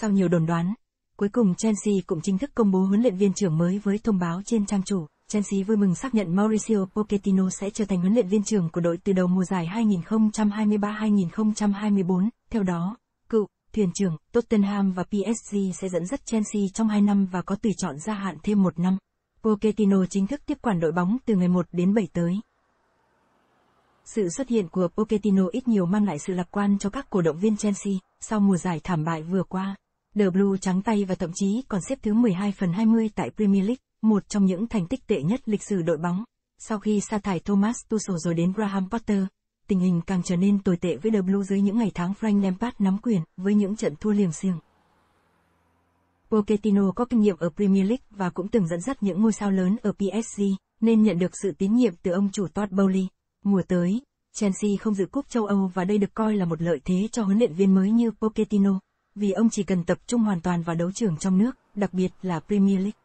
Sau nhiều đồn đoán, cuối cùng Chelsea cũng chính thức công bố huấn luyện viên trưởng mới với thông báo trên trang chủ. Chelsea vui mừng xác nhận Mauricio Pochettino sẽ trở thành huấn luyện viên trưởng của đội từ đầu mùa giải 2023-2024. Theo đó, cựu thuyền trưởng Tottenham và PSG sẽ dẫn dắt Chelsea trong 2 năm và có tùy chọn gia hạn thêm một năm. Pochettino chính thức tiếp quản đội bóng từ ngày 1 đến 7 tới. Sự xuất hiện của Pochettino ít nhiều mang lại sự lạc quan cho các cổ động viên Chelsea sau mùa giải thảm bại vừa qua. The Blue trắng tay và thậm chí còn xếp thứ 12 phần 20 tại Premier League, một trong những thành tích tệ nhất lịch sử đội bóng. Sau khi sa thải Thomas Tuchel rồi đến Graham Potter, tình hình càng trở nên tồi tệ với The Blue dưới những ngày tháng Frank Lampard nắm quyền, với những trận thua liềm xiềng. Pochettino có kinh nghiệm ở Premier League và cũng từng dẫn dắt những ngôi sao lớn ở PSG, nên nhận được sự tín nhiệm từ ông chủ Todd Bowley. Mùa tới, Chelsea không dự cúp châu Âu và đây được coi là một lợi thế cho huấn luyện viên mới như Pochettino vì ông chỉ cần tập trung hoàn toàn vào đấu trường trong nước, đặc biệt là Premier League.